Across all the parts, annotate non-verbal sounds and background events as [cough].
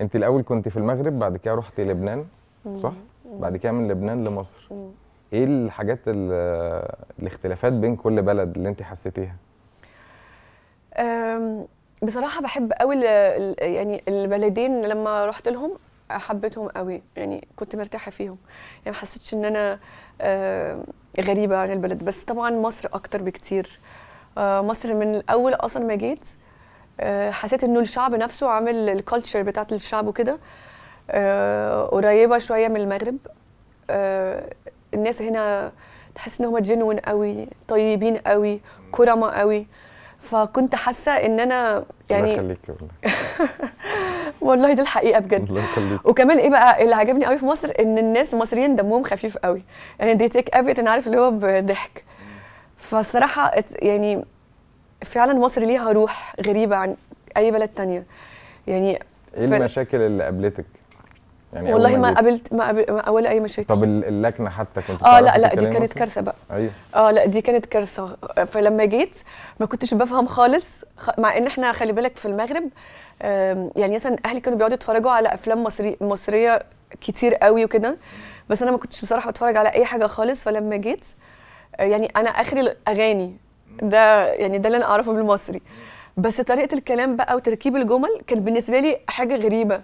انت الاول كنت في المغرب بعد كده رحت لبنان صح بعد كده من لبنان لمصر ايه الحاجات آه، الاختلافات بين كل بلد اللي انت حسيتيها بصراحه بحب قوي يعني البلدين لما رحت لهم حبيتهم قوي يعني كنت مرتاحه فيهم يعني ما حسيتش ان انا آه، غريبه عن البلد بس طبعا مصر اكتر بكتير آه، مصر من الاول اصلا ما جيت آه، حسيت انه الشعب نفسه عامل الكالتشر بتاعت الشعب وكده آه، قريبه شويه من المغرب آه، الناس هنا تحس ان هم جنون قوي طيبين قوي كرمه قوي فكنت حاسه ان انا يعني الله يخليك [laughs] والله دي الحقيقه بجد الله يخليك وكمان ايه بقى اللي عجبني قوي في مصر ان الناس المصريين دمهم خفيف قوي يعني دي تيك ايفريثين انا عارف اللي هو بضحك فالصراحه يعني فعلا مصر ليها روح غريبه عن اي بلد تانية يعني ايه ف... المشاكل اللي قابلتك يعني والله ما قابلت ما, قابل ما ولا اي مشاكل طب اللكنه حتى كنت اه لا لا دي كانت كارثه بقى ايوه اه لا دي كانت كارثه فلما جيت ما كنتش بفهم خالص مع ان احنا خلي بالك في المغرب يعني مثلا اهلي كانوا بيقعدوا يتفرجوا على افلام مصري مصريه كتير قوي وكده بس انا ما كنتش بصراحه بتفرج على اي حاجه خالص فلما جيت آه، يعني انا اخري الاغاني ده يعني ده اللي انا اعرفه بالمصري بس طريقه الكلام بقى وتركيب الجمل كان بالنسبه لي حاجه غريبه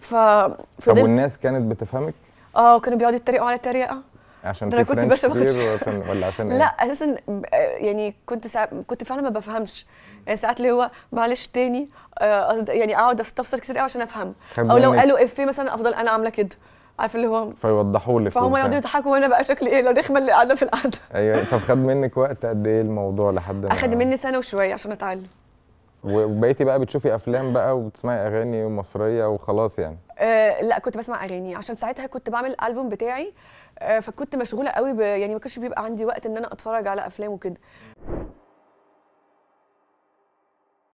ف طب والناس كانت بتفهمك؟ اه كانوا بيقعدوا يتريقوا على تريقه عشان انا كنت بشبخش عشان ولا عشان [laughs] إيه؟ لا اساسا آه، يعني كنت سا... كنت فعلا ما بفهمش يعني ساعات اللي هو معلش تاني آه يعني اقعد استفسر كتير قوي عشان افهم او لو يعني قالوا افيه مثلا افضل انا عامله كده عارف اللي هو فيوضحوا لي فهم يقعدوا يضحكوا وانا بقى شكلي ايه الرخمه اللي قاعده في القعده ايوه طب خد منك وقت قد ايه الموضوع لحد ما اخد مني سنه وشويه عشان اتعلم وبقيتي بقى بتشوفي افلام بقى وبتسمعي اغاني مصريه وخلاص يعني آه لا كنت بسمع اغاني عشان ساعتها كنت بعمل الالبوم بتاعي آه فكنت مشغوله قوي يعني ما كانش بيبقى عندي وقت ان انا اتفرج على افلام وكده